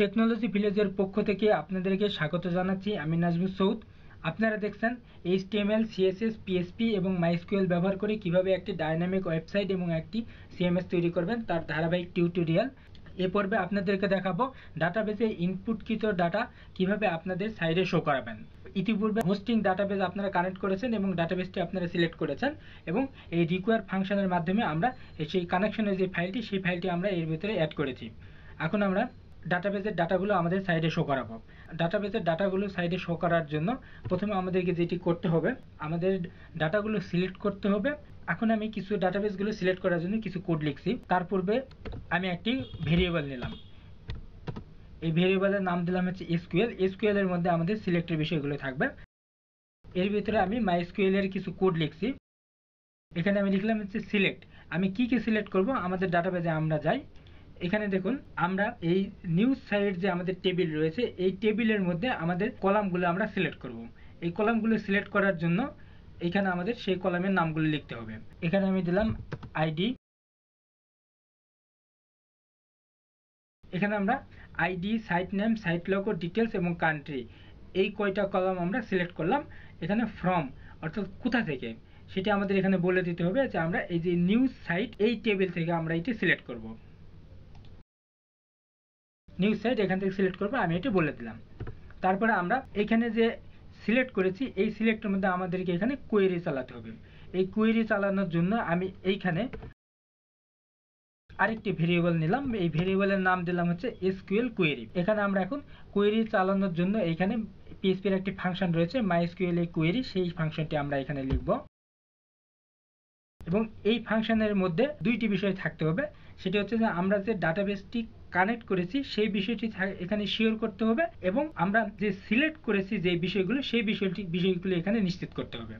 Technology ভিলেজের পক্ষ থেকে আপনাদেরকে স্বাগত জানাচ্ছি আমি নাজমুল সৌদ আপনারা দেখছেন এইচটিএমএল সিএসএস পিএসপি এবং মাইসকিউএল ব্যবহার করে কিভাবে একটি ডায়নামিক ওয়েবসাইট এবং একটি সিএমএস তৈরি করবেন তার ধারাবাহিক টিউটোরিয়াল এ পর্বে আপনাদেরকে দেখাবো ডাটাবেসে ইনপুটকৃত ডাটা কিভাবে আপনাদের সাইডে শো করাবেন ইতিপূর্বে হোস্টিং ডাটাবেস আপনারা কানেক্ট করেছেন এবং ডাটাবেসটি আপনারা সিলেক্ট করেছেন এবং এই রিকোয়ার ফাংশনের মাধ্যমে আমরা সেই কানেকশনের যে ফাইলটি সেই ফাইলটি আমরা এর ভিতরে অ্যাড করেছি এখন আমরা ডাটাবেজের ডাটাগুলো আমাদের সাইডে শো করাবো ডাটাবেজের ডাটাগুলো সাইডে শো করার জন্য প্রথমে আমাদেরকে যেটি করতে হবে আমাদের ডাটাগুলো সিলেক্ট করতে হবে এখন আমি কিছু ডাটাবেসগুলো সিলেক্ট করার জন্য কিছু কোড লিখছি তার পূর্বে আমি একটি ভেরিয়েবল নিলাম এই ভেরিয়েবলের নাম দিলাম হচ্ছে এসকিউএল এসকিউএল এর মধ্যে আমাদের সিলেক্টের বিষয়গুলো থাকবে এর ভিতরে আমি মাইএসকিউএল এর কিছু কোড লিখছি এখানে আমি লিখলাম হচ্ছে সিলেক্ট আমি কি কি সিলেক্ট করব আমাদের ডাটাবেজে আমরা যাই এখানে দেখুন আমরা এই নিউজ সাইড যে আমাদের টেবিল রয়েছে এই টেবিলের মধ্যে আমাদের কলামগুলো আমরা সিলেক্ট করব। এই কলামগুলো সিলেক্ট করার জন্য এখানে আমাদের সেই কলামের নামগুলো লিখতে হবে এখানে আমি দিলাম আইডি এখানে আমরা আইডি সাইট নেম সাইট ও ডিটেলস এবং কান্ট্রি এই কয়টা কলাম আমরা সিলেক্ট করলাম এখানে ফ্রম অর্থাৎ কোথা থেকে সেটা আমাদের এখানে বলে দিতে হবে যে আমরা এই যে নিউজ সাইট এই টেবিল থেকে আমরা এটি সিলেক্ট করব নিউজ সাইট এখান থেকে সিলেক্ট করবো আমি এটি বলে দিলাম তারপরে আমরা এখানে যে সিলেক্ট করেছি এই সিলেক্টের মধ্যে আমাদেরকে এখানে কোয়েরি চালাতে হবে এই কোয়েরি চালানোর জন্য আমি এইখানে আরেকটি ভেরিয়েবল নিলাম এই ভেরিয়েবলের নাম দিলাম হচ্ছে এসকিউএল কোয়েরি এখানে আমরা এখন কোয়েরি চালানোর জন্য এখানে পিএসপির একটি ফাংশন রয়েছে মাইএসকিউএল এ কোয়েরি সেই ফাংশনটি আমরা এখানে লিখব এবং এই ফাংশনের মধ্যে দুইটি বিষয় থাকতে হবে সেটি হচ্ছে যে আমরা যে ডাটাবেসটি কানেক্ট করেছি সেই বিষয়টি এখানে শিওর করতে হবে এবং আমরা যে সিলেক্ট করেছি যে বিষয়গুলো সেই বিষয়টি বিষয়গুলো এখানে নিশ্চিত করতে হবে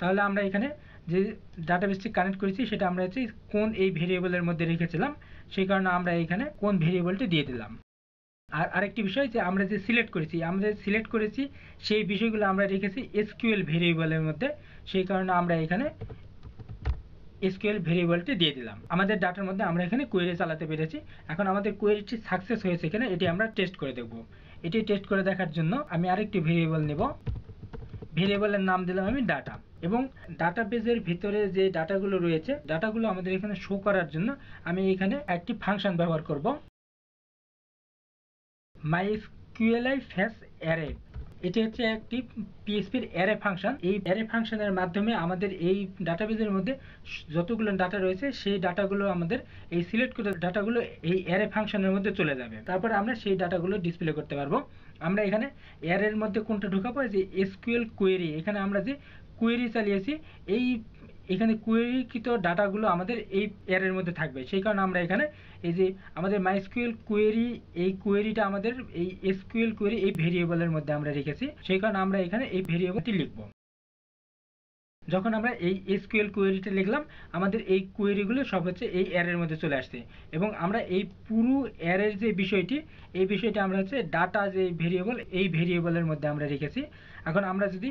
তাহলে আমরা এখানে যে ডাটাবেসটি কানেক্ট করেছি সেটা আমরা হচ্ছে কোন এই ভেরিয়েবলের মধ্যে রেখেছিলাম সেই কারণে আমরা এখানে কোন ভেরিয়েবলটি দিয়ে দিলাম আর আরেকটি বিষয় যে আমরা যে সিলেক্ট করেছি আমরা যে সিলেক্ট করেছি সেই বিষয়গুলো আমরা রেখেছি এসকিউএল ভেরিয়েবলের মধ্যে সেই কারণে আমরা এখানে এসকিউএল ভেরিয়েবলটি দিয়ে দিলাম আমাদের ডাটার মধ্যে আমরা এখানে কোয়েরি চালাতে পেরেছি এখন আমাদের কোয়েরিটি সাকসেস হয়েছে কিনা এটি আমরা টেস্ট করে দেখব এটি টেস্ট করে দেখার জন্য আমি আরেকটি ভেরিয়েবল নেব ভেরিয়েবলের নাম দিলাম আমি ডাটা এবং ডাটাবেজের ভিতরে যে ডাটাগুলো রয়েছে ডাটাগুলো আমাদের এখানে শো করার জন্য আমি এখানে একটি ফাংশন ব্যবহার করব মাই এসকিউএলআই ফ্যাস অ্যারেট এটি হচ্ছে একটি পিএসপির অ্যারে ফাংশন এই অ্যারে ফাংশনের মাধ্যমে আমাদের এই ডাটাবেজের মধ্যে যতগুলো ডাটা রয়েছে সেই ডাটাগুলো আমাদের এই সিলেক্ট করে ডাটাগুলো এই অ্যারে ফাংশনের মধ্যে চলে যাবে তারপর আমরা সেই ডাটাগুলো ডিসপ্লে করতে পারবো আমরা এখানে অ্যারের মধ্যে কোনটা ঢুকাবো যে এসকিউএল কোয়েরি এখানে আমরা যে কোয়েরি চালিয়েছি এই এখানে কোয়েরিকৃত ডাটাগুলো আমাদের এই অ্যারের মধ্যে থাকবে সেই কারণে আমরা এখানে এই যে আমাদের মাইসকিউএল কোয়েরি এই কোয়েরিটা আমাদের এই এসকিউএল কোয়েরি এই ভেরিয়েবলের মধ্যে আমরা রেখেছি সেই কারণে আমরা এখানে এই ভেরিয়েবলটি লিখব যখন আমরা এই এসকিউএল কোয়েরিটা লিখলাম আমাদের এই কোয়েরিগুলো সব হচ্ছে এই অ্যারের মধ্যে চলে আসছে এবং আমরা এই পুরো অ্যারের যে বিষয়টি এই বিষয়টি আমরা হচ্ছে ডাটা যে ভেরিয়েবল এই ভেরিয়েবলের মধ্যে আমরা রেখেছি এখন আমরা যদি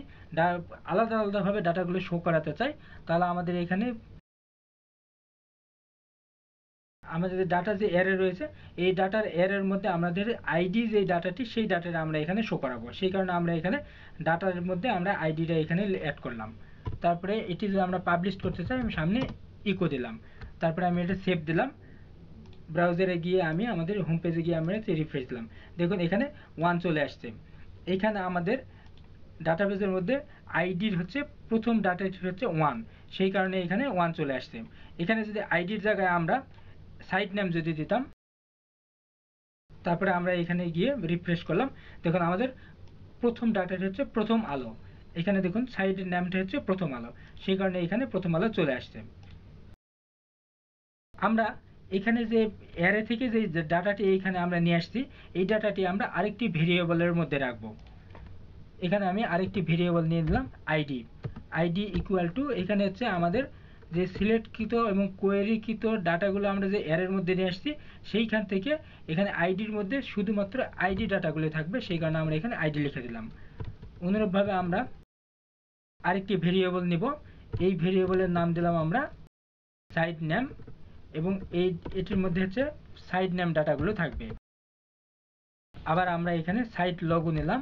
আলাদা আলাদাভাবে ডাটাগুলো শো করাতে চাই তাহলে আমাদের এখানে আমাদের ডাটা যে অ্যারে রয়েছে এই ডাটার অ্যারের মধ্যে আমাদের আইডি যে ডাটাটি সেই ডাটাটা আমরা এখানে শো করাবো সেই কারণে আমরা এখানে ডাটার মধ্যে আমরা আইডিটা এখানে অ্যাড করলাম তারপরে এটি যদি আমরা পাবলিশ করতে চাই আমি সামনে ইকো দিলাম তারপরে আমি এটা সেভ দিলাম ব্রাউজারে গিয়ে আমি আমাদের হোম পেজে গিয়ে আমরা রিফ্রেশ দিলাম দেখুন এখানে ওয়ান চলে আসছে এখানে আমাদের ডাটাবেসের মধ্যে আইডির হচ্ছে প্রথম ডাটাটি হচ্ছে ওয়ান সেই কারণে এখানে ওয়ান চলে আসছে এখানে যদি আইডির জায়গায় আমরা সাইট নেম যদি দিতাম তারপরে আমরা এখানে গিয়ে রিফ্রেশ করলাম দেখুন আমাদের প্রথম ডাটাটি হচ্ছে প্রথম আলো এখানে দেখুন সাইটের নামটা হচ্ছে প্রথম আলো সেই কারণে এখানে প্রথম আলো চলে আসছে আমরা এখানে যে অ্যারে থেকে যে ডাটাটি এখানে আমরা নিয়ে আসছি এই ডাটাটি আমরা আরেকটি ভেরিয়েবলের মধ্যে রাখব এখানে আমি আরেকটি ভেরিয়েবল নিয়ে নিলাম আইডি আইডি ইকুয়াল টু এখানে হচ্ছে আমাদের যে সিলেক্টকৃত এবং কোয়েরিকৃত ডাটাগুলো আমরা যে অ্যারের মধ্যে নিয়ে আসছি সেইখান থেকে এখানে আইডির মধ্যে শুধুমাত্র আইডি ডাটাগুলো থাকবে সেই কারণে আমরা এখানে আইডি লিখে দিলাম অনুরূপভাবে আমরা আরেকটি ভেরিয়েবল নিব এই ভেরিয়েবলের নাম দিলাম আমরা সাইড নেম এবং এই এটির মধ্যে হচ্ছে সাইড নেম ডাটাগুলো থাকবে আবার আমরা এখানে সাইড লগও নিলাম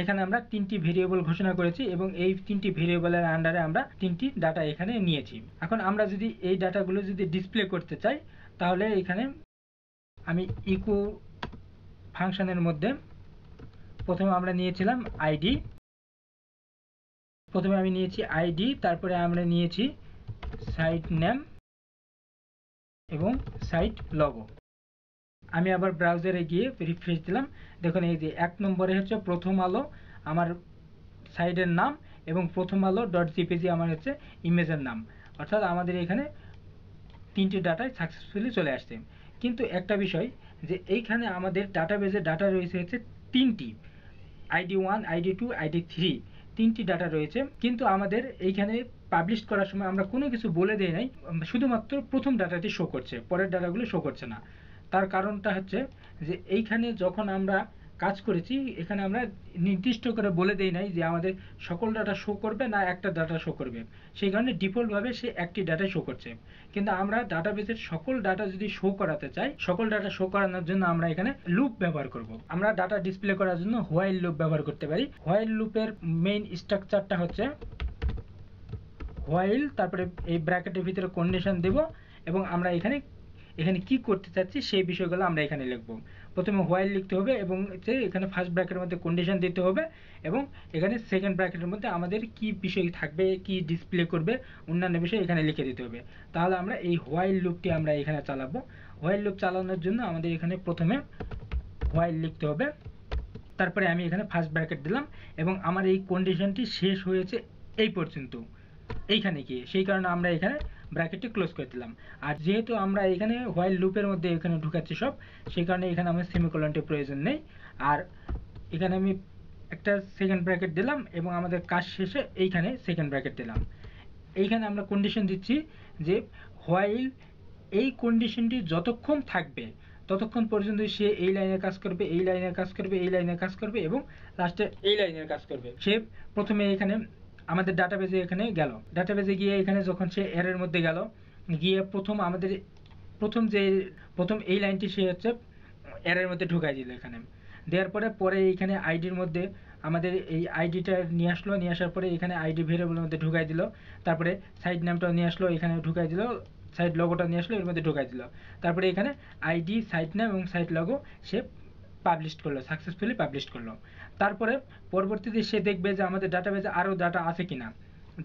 এখানে আমরা তিনটি ভেরিয়েবল ঘোষণা করেছি এবং এই তিনটি ভেরিয়েবলের আন্ডারে আমরা তিনটি ডাটা এখানে নিয়েছি এখন আমরা যদি এই ডাটাগুলো যদি ডিসপ্লে করতে চাই তাহলে এখানে আমি ইকো ফাংশনের মধ্যে প্রথমে আমরা নিয়েছিলাম আইডি প্রথমে আমি নিয়েছি আইডি তারপরে আমরা নিয়েছি সাইট নেম এবং সাইট লগো আমি আবার ব্রাউজারে গিয়ে রিফ্রেশ দিলাম দেখুন এই যে এক নম্বরে হচ্ছে প্রথম আলো আমার সাইডের নাম এবং প্রথম আলো ডট জিপিজি আমার হচ্ছে ইমেজের নাম অর্থাৎ আমাদের এখানে তিনটি ডাটায় সাকসেসফুলি চলে আসছে কিন্তু একটা বিষয় যে এইখানে আমাদের ডাটাবেজে ডাটা রয়েছে হচ্ছে তিনটি ID one ID two ID three তিনটি ডাটা রয়েছে কিন্তু আমাদের এইখানে পাবলিশ করার সময় আমরা কোনো কিছু বলে দিই নাই শুধুমাত্র প্রথম ডাটাটি শো করছে পরের ডাটাগুলো শো করছে না তার কারণটা হচ্ছে যে এইখানে যখন আমরা কাজ করেছি এখানে আমরা নির্দিষ্ট করে বলে দেই নাই যে আমাদের সকল ডাটা শো করবে না একটা ডাটা শো করবে সেই কারণে ডিফল্টভাবে সে একটি ডাটা শো করছে কিন্তু আমরা ডাটাবেসের সকল ডাটা যদি শো করাতে চাই সকল ডাটা শো করানোর জন্য আমরা এখানে লুপ ব্যবহার করব। আমরা ডাটা ডিসপ্লে করার জন্য হোয়াইল লুপ ব্যবহার করতে পারি হোয়াইল লুপের মেইন স্ট্রাকচারটা হচ্ছে হোয়াইল তারপরে এই ব্র্যাকেটের ভিতরে কন্ডিশন দেব এবং আমরা এখানে এখানে কি করতে চাচ্ছি সেই বিষয়গুলো আমরা এখানে লিখব প্রথমে হোয়াইল লিখতে হবে এবং এখানে ফার্স্ট ব্র্যাকেটের মধ্যে কন্ডিশন দিতে হবে এবং এখানে সেকেন্ড ব্র্যাকেটের মধ্যে আমাদের কি বিষয় থাকবে কি ডিসপ্লে করবে অন্যান্য বিষয় এখানে লিখে দিতে হবে তাহলে আমরা এই হোয়াইল লুপটি আমরা এখানে চালাব হোয়াইল লুপ চালানোর জন্য আমাদের এখানে প্রথমে হোয়াইল লিখতে হবে তারপরে আমি এখানে ফার্স্ট ব্র্যাকেট দিলাম এবং আমার এই কন্ডিশনটি শেষ হয়েছে এই পর্যন্ত এইখানে গিয়ে সেই কারণে আমরা এখানে ব্র্যাকেটটি ক্লোজ করে দিলাম আর যেহেতু আমরা এখানে হোয়াইল লুপের মধ্যে এখানে ঢুকাচ্ছি সব সেই কারণে এখানে আমার সেমিকোলনটি প্রয়োজন নেই আর এখানে আমি একটা সেকেন্ড ব্র্যাকেট দিলাম এবং আমাদের কাজ শেষে এইখানে সেকেন্ড ব্র্যাকেট দিলাম এইখানে আমরা কন্ডিশন দিচ্ছি যে হোয়াইল এই কন্ডিশনটি যতক্ষণ থাকবে ততক্ষণ পর্যন্ত সে এই লাইনে কাজ করবে এই লাইনে কাজ করবে এই লাইনে কাজ করবে এবং লাস্টে এই লাইনের কাজ করবে সে প্রথমে এখানে আমাদের ডাটাবেজে এখানে গেল ডাটাবেজে গিয়ে এখানে যখন সে এরের মধ্যে গেল গিয়ে প্রথম আমাদের প্রথম যে প্রথম এই লাইনটি সে হচ্ছে এরের মধ্যে ঢুকাই দিল এখানে দেওয়ার পরে পরে এইখানে আইডির মধ্যে আমাদের এই আইডিটা নিয়ে আসলো নিয়ে আসার পরে এখানে আইডি ভেরিয়েবলের মধ্যে ঢুকাই দিল তারপরে সাইড নামটাও নিয়ে আসলো এখানে ঢুকাই দিল সাইড লগোটা নিয়ে আসলো এর মধ্যে ঢুকাই দিল তারপরে এখানে আইডি সাইট নাম এবং সাইট লগো সে পাবলিশ করলো সাকসেসফুলি পাবলিশ করলো তারপরে পরবর্তীতে সে দেখবে যে আমাদের ডাটাবেজে আরও ডাটা আছে কিনা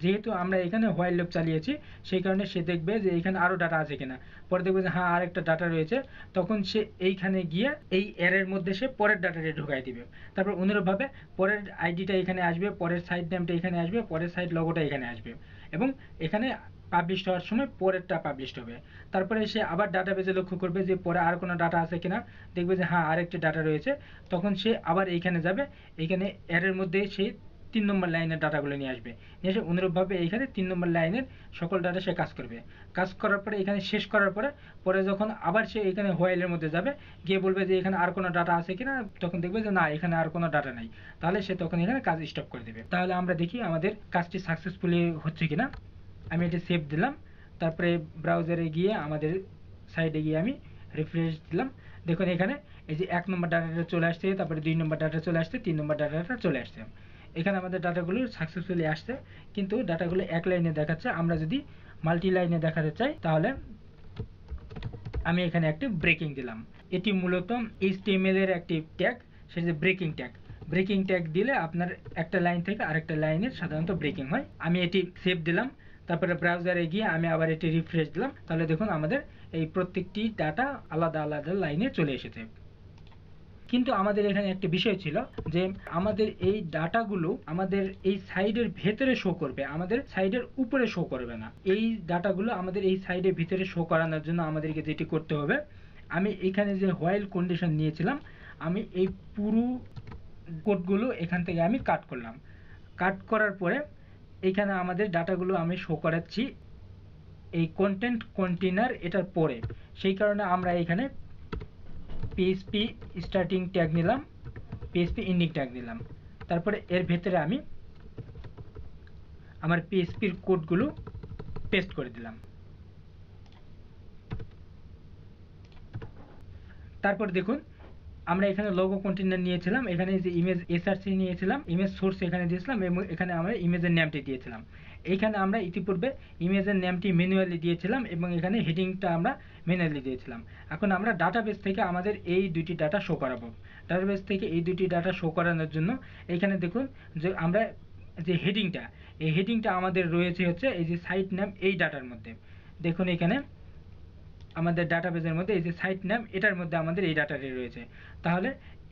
যেহেতু আমরা এখানে হোয়াইল লুপ চালিয়েছি সেই কারণে সে দেখবে যে এখানে আরও ডাটা আছে কিনা পরে দেখবে যে হ্যাঁ আরেকটা ডাটা রয়েছে তখন সে এইখানে গিয়ে এই এরের মধ্যে সে পরের ডাটাটি ঢোকাই দিবে তারপর অনুরূপভাবে পরের আইডিটা এখানে আসবে পরের সাইড নামটা এখানে আসবে পরের সাইড লগোটা এখানে আসবে এবং এখানে পাবলিশ হওয়ার সময় পরেরটা পাবলিশ হবে তারপরে সে আবার ডাটাবেজে লক্ষ্য করবে যে পরে আর কোনো ডাটা আছে কিনা দেখবে যে হ্যাঁ আরেকটি ডাটা রয়েছে তখন সে আবার এইখানে যাবে এইখানে এর মধ্যে সে তিন নম্বর লাইনের ডাটাগুলো নিয়ে আসবে নিয়ে এসে অনুরূপভাবে এইখানে তিন নম্বর লাইনের সকল ডাটা সে কাজ করবে কাজ করার পরে এখানে শেষ করার পরে পরে যখন আবার সে এখানে হোয়াইলের মধ্যে যাবে গিয়ে বলবে যে এখানে আর কোনো ডাটা আছে কিনা তখন দেখবে যে না এখানে আর কোনো ডাটা নেই তাহলে সে তখন এখানে কাজ স্টপ করে দেবে তাহলে আমরা দেখি আমাদের কাজটি সাকসেসফুলি হচ্ছে কিনা আমি এটা সেভ দিলাম তারপরে ব্রাউজারে গিয়ে আমাদের সাইডে গিয়ে আমি রিফ্রেশ দিলাম দেখুন এখানে এই যে এক নম্বর ডাটাটা চলে আসছে তারপরে দুই নম্বর ডাটা চলে আসছে তিন নম্বর ডাটাটা চলে আসছে এখানে আমাদের ডাটাগুলো সাকসেসফুলি আসছে কিন্তু ডাটাগুলো এক লাইনে দেখাচ্ছে আমরা যদি মাল্টি লাইনে দেখাতে চাই তাহলে আমি এখানে একটি ব্রেকিং দিলাম এটি মূলত এইচটিএমএলের এর একটি ট্যাগ সেটি ব্রেকিং ট্যাগ ব্রেকিং ট্যাগ দিলে আপনার একটা লাইন থেকে আরেকটা লাইনের সাধারণত ব্রেকিং হয় আমি এটি সেভ দিলাম তারপরে ব্রাউজারে গিয়ে আমি আবার এটি রিফ্রেশ দিলাম তাহলে দেখুন আমাদের এই প্রত্যেকটি ডাটা আলাদা আলাদা লাইনে চলে এসেছে কিন্তু আমাদের এখানে একটি বিষয় ছিল যে আমাদের এই ডাটাগুলো আমাদের এই সাইডের ভেতরে শো করবে আমাদের সাইডের উপরে শো করবে না এই ডাটাগুলো আমাদের এই সাইডের ভিতরে শো করানোর জন্য আমাদেরকে যেটি করতে হবে আমি এখানে যে হোয়াইল কন্ডিশন নিয়েছিলাম আমি এই পুরো কোডগুলো এখান থেকে আমি কাট করলাম কাট করার পরে এখানে আমাদের ডাটাগুলো আমি শো করাচ্ছি এই কন্টেন্ট কন্টেনার এটার পরে সেই কারণে আমরা এখানে পিএসপি স্টার্টিং ট্যাগ নিলাম পিএসপি ইন্ডিং ট্যাগ নিলাম তারপরে এর ভেতরে আমি আমার পিএসপির কোডগুলো পেস্ট করে দিলাম তারপর দেখুন আমরা এখানে লোগো কন্টেন্টার নিয়েছিলাম এখানে যে ইমেজ এসআরসি নিয়েছিলাম ইমেজ সোর্স এখানে দিয়েছিলাম এবং এখানে আমরা ইমেজের নামটি দিয়েছিলাম এইখানে আমরা ইতিপূর্বে ইমেজের নামটি ম্যানুয়ালি দিয়েছিলাম এবং এখানে হেডিংটা আমরা ম্যানুয়ালি দিয়েছিলাম এখন আমরা ডাটাবেস থেকে আমাদের এই দুটি ডাটা শো করাবো ডাটাবেস থেকে এই দুটি ডাটা শো করানোর জন্য এখানে দেখুন যে আমরা যে হেডিংটা এই হেডিংটা আমাদের রয়েছে হচ্ছে এই যে সাইট নাম এই ডাটার মধ্যে দেখুন এখানে আমাদের ডাটাবেজের মধ্যে এই যে সাইট নাম এটার মধ্যে আমাদের এই ডাটাটি রয়েছে তাহলে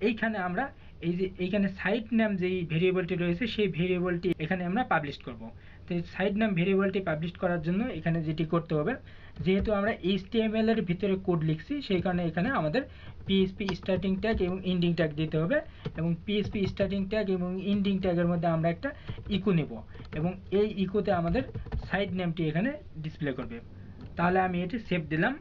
এইখানে আমরা এই যে এইখানে সাইট নাম যেই ভেরিয়েবলটি রয়েছে সেই ভেরিয়েবলটি এখানে আমরা পাবলিশ করব তো সাইট নাম ভেরিয়েবলটি পাবলিশ করার জন্য এখানে যেটি করতে হবে যেহেতু আমরা এইচটিএমএল এর ভিতরে কোড লিখছি সেই কারণে এখানে আমাদের পিএসপি স্টার্টিং ট্যাগ এবং ইন্ডিং ট্যাগ দিতে হবে এবং পিএসপি স্টার্টিং ট্যাগ এবং ইন্ডিং ট্যাগের মধ্যে আমরা একটা ইকো নেব এবং এই ইকোতে আমাদের সাইট নামটি এখানে ডিসপ্লে করবে তাহলে আমি এটি সেভ দিলাম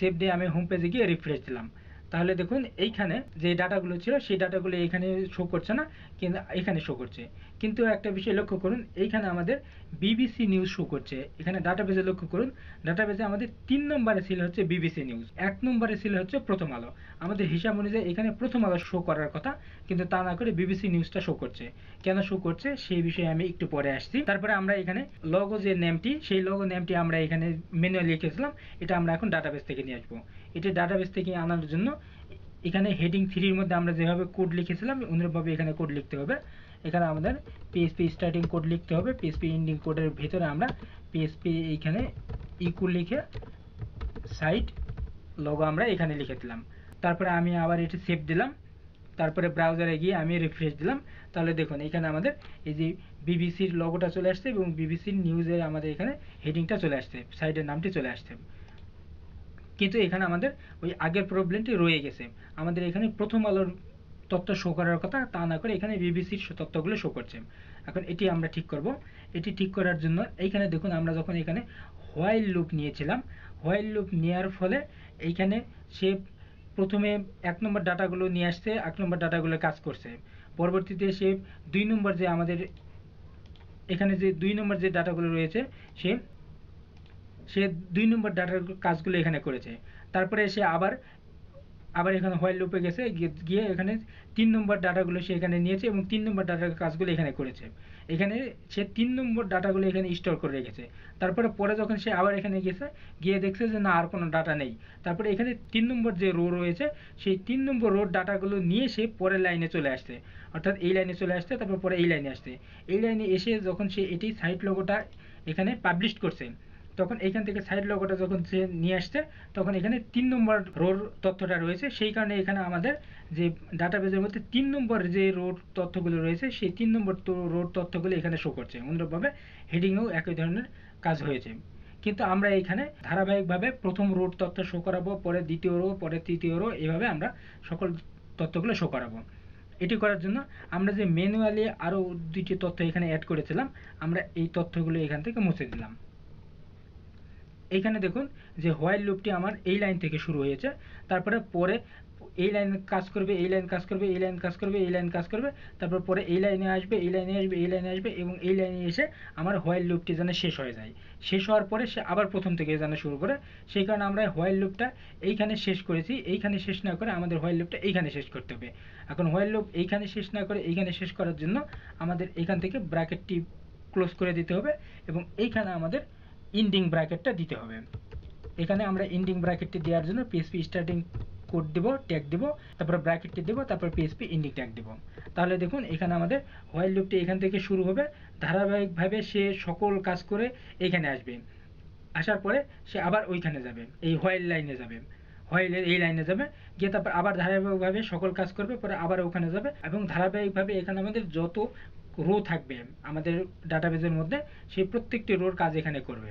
সেভ দিয়ে আমি হোম পেজে গিয়ে রিফ্রেশ দিলাম তাহলে দেখুন এইখানে যে ডাটাগুলো ছিল সেই ডাটাগুলো এখানে শো করছে না কিন্তু এখানে শো করছে কিন্তু একটা বিষয় লক্ষ্য করুন এইখানে আমাদের বিবিসি নিউজ শো করছে এখানে ডাটাবেজে লক্ষ্য করুন ডাটাবেজে আমাদের তিন নম্বরে ছিল হচ্ছে বিবিসি নিউজ এক নম্বরে ছিল হচ্ছে প্রথম আলো আমাদের হিসাব অনুযায়ী এখানে প্রথম আলো শো করার কথা কিন্তু তা না করে বিবিসি নিউজটা শো করছে কেন শো করছে সেই বিষয়ে আমি একটু পরে আসছি তারপরে আমরা এখানে লগো যে নেমটি সেই লগো নেমটি আমরা এখানে ম্যানুয়ালি লিখেছিলাম এটা আমরা এখন ডাটাবেস থেকে নিয়ে আসবো এটা ডাটাবেস থেকে আনার জন্য এখানে হেডিং থ্রির মধ্যে আমরা যেভাবে কোড লিখেছিলাম অনুরূপভাবে এখানে কোড লিখতে হবে এখানে আমাদের পিএসপি স্টার্টিং কোড লিখতে হবে পিএসপি ইন্ডিং কোডের ভেতরে আমরা পিএসপি এইখানে ইকুল লিখে সাইট লগো আমরা এখানে লিখে দিলাম তারপরে আমি আবার এটি সেভ দিলাম তারপরে ব্রাউজারে গিয়ে আমি রিফ্রেশ দিলাম তাহলে দেখুন এখানে আমাদের এই যে বিবিসির লগোটা চলে আসছে এবং বিবিসির নিউজের আমাদের এখানে হেডিংটা চলে আসছে সাইডের নামটি চলে আসছে কিন্তু এখানে আমাদের ওই আগের প্রবলেমটি রয়ে গেছে আমাদের এখানে প্রথম আলোর তত্ত্ব শো করার কথা তা না করে এখানে বিবিসির তত্ত্বগুলো শো করছে এখন এটি আমরা ঠিক করব এটি ঠিক করার জন্য এইখানে দেখুন আমরা যখন এখানে হোয়াইল লুপ নিয়েছিলাম হোয়াইল লুপ নেওয়ার ফলে এইখানে সে প্রথমে এক নম্বর ডাটাগুলো নিয়ে আসছে এক নম্বর ডাটাগুলো কাজ করছে পরবর্তীতে সে দুই নম্বর যে আমাদের এখানে যে দুই নম্বর যে ডাটাগুলো রয়েছে সে সে দুই নম্বর ডাটার কাজগুলো এখানে করেছে তারপরে সে আবার আবার এখানে হোয়াইল লুপে গেছে গিয়ে এখানে তিন নম্বর ডাটাগুলো সে এখানে নিয়েছে এবং তিন নম্বর ডাটার কাজগুলো এখানে করেছে এখানে সে তিন নম্বর ডাটাগুলো এখানে স্টোর করে রেখেছে তারপরে পরে যখন সে আবার এখানে গেছে গিয়ে দেখছে যে না আর কোনো ডাটা নেই তারপরে এখানে তিন নম্বর যে রো রয়েছে সেই তিন নম্বর রোর ডাটাগুলো নিয়ে সে পরের লাইনে চলে আসছে অর্থাৎ এই লাইনে চলে আসছে তারপর পরে এই লাইনে আসছে এই লাইনে এসে যখন সে এটি সাইট লোগোটা এখানে পাবলিশ করছে তখন এখান থেকে সাইড লোগোটা যখন সে নিয়ে আসছে তখন এখানে তিন নম্বর রোর তথ্যটা রয়েছে সেই কারণে এখানে আমাদের যে ডাটাবেজের মধ্যে তিন নম্বর যে রোর তথ্যগুলো রয়েছে সেই তিন নম্বর রোর তথ্যগুলো এখানে শো করছে অনুরূপভাবে হেডিংয়েও একই ধরনের কাজ হয়েছে কিন্তু আমরা এখানে ধারাবাহিকভাবে প্রথম রোড তথ্য শো করাবো পরে দ্বিতীয় রো পরে তৃতীয় রো এভাবে আমরা সকল তথ্যগুলো শো করাবো এটি করার জন্য আমরা যে ম্যানুয়ালি আরও দুটি তথ্য এখানে অ্যাড করেছিলাম আমরা এই তথ্যগুলো এখান থেকে মুছে দিলাম এইখানে দেখুন যে হোয়াইল লুপটি আমার এই লাইন থেকে শুরু হয়েছে তারপরে পরে এই লাইন কাজ করবে এই লাইন কাজ করবে এই লাইন কাজ করবে এই লাইন কাজ করবে তারপর পরে এই লাইনে আসবে এই লাইনে আসবে এই লাইনে আসবে এবং এই লাইনে এসে আমার হোয়াইল লুপটি যেন শেষ হয়ে যায় শেষ হওয়ার পরে সে আবার প্রথম থেকে যেন শুরু করে সেই কারণে আমরা হোয়াইল লুপটা এইখানে শেষ করেছি এইখানে শেষ না করে আমাদের হোয়াইল লুপটা এইখানে শেষ করতে হবে এখন হোয়াইল লুপ এইখানে শেষ না করে এইখানে শেষ করার জন্য আমাদের এখান থেকে ব্র্যাকেটটি ক্লোজ করে দিতে হবে এবং এইখানে আমাদের ইন্ডিং ব্র্যাকেটটা দিতে হবে এখানে আমরা ইন্ডিং ব্র্যাকেটটি দেওয়ার জন্য পিএসপি স্টার্টিং কোড দেবো ট্যাগ দেব তারপর ব্র্যাকেটটি দেব তারপর পিএসপি ইন্ডিং ট্যাগ দেবো তাহলে দেখুন এখানে আমাদের হোয়াইল লুপটি এখান থেকে শুরু হবে ধারাবাহিকভাবে সে সকল কাজ করে এখানে আসবে আসার পরে সে আবার ওইখানে যাবে এই হোয়াইল লাইনে যাবে হোয়াইলের এই লাইনে যাবে গিয়ে তারপর আবার ধারাবাহিকভাবে সকল কাজ করবে পরে আবার ওখানে যাবে এবং ধারাবাহিকভাবে এখানে আমাদের যত রো থাকবে আমাদের ডাটাবেজের মধ্যে সেই প্রত্যেকটি রোর কাজ এখানে করবে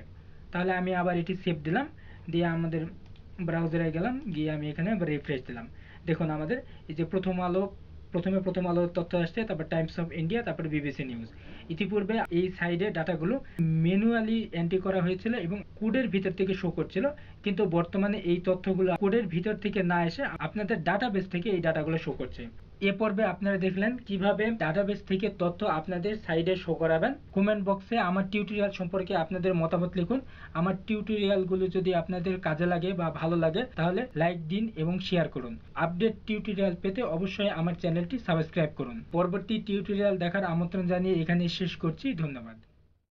তাহলে আমি আবার এটি সেভ দিলাম দিয়ে আমাদের ব্রাউজারে গেলাম গিয়ে আমি এখানে রিফ্রেশ দিলাম দেখুন আমাদের এই যে প্রথম আলো প্রথমে প্রথম আলোর তথ্য আসছে তারপর টাইমস অফ ইন্ডিয়া তারপর বিবিসি নিউজ ইতিপূর্বে এই সাইডে ডাটাগুলো ম্যানুয়ালি এন্ট্রি করা হয়েছিল এবং কোডের ভিতর থেকে শো করছিল কিন্তু বর্তমানে এই তথ্যগুলো কোডের ভিতর থেকে না এসে আপনাদের ডাটাবেস থেকে এই ডাটাগুলো শো করছে এ পর্বে আপনারা দেখলেন কিভাবে ডাটাবেস থেকে তথ্য আপনাদের সাইডে শো করাবেন কমেন্ট বক্সে আমার টিউটোরিয়াল সম্পর্কে আপনাদের মতামত লিখুন আমার টিউটোরিয়ালগুলো যদি আপনাদের কাজে লাগে বা ভালো লাগে তাহলে লাইক দিন এবং শেয়ার করুন আপডেট টিউটোরিয়াল পেতে অবশ্যই আমার চ্যানেলটি সাবস্ক্রাইব করুন পরবর্তী টিউটোরিয়াল দেখার আমন্ত্রণ জানিয়ে এখানে শেষ করছি ধন্যবাদ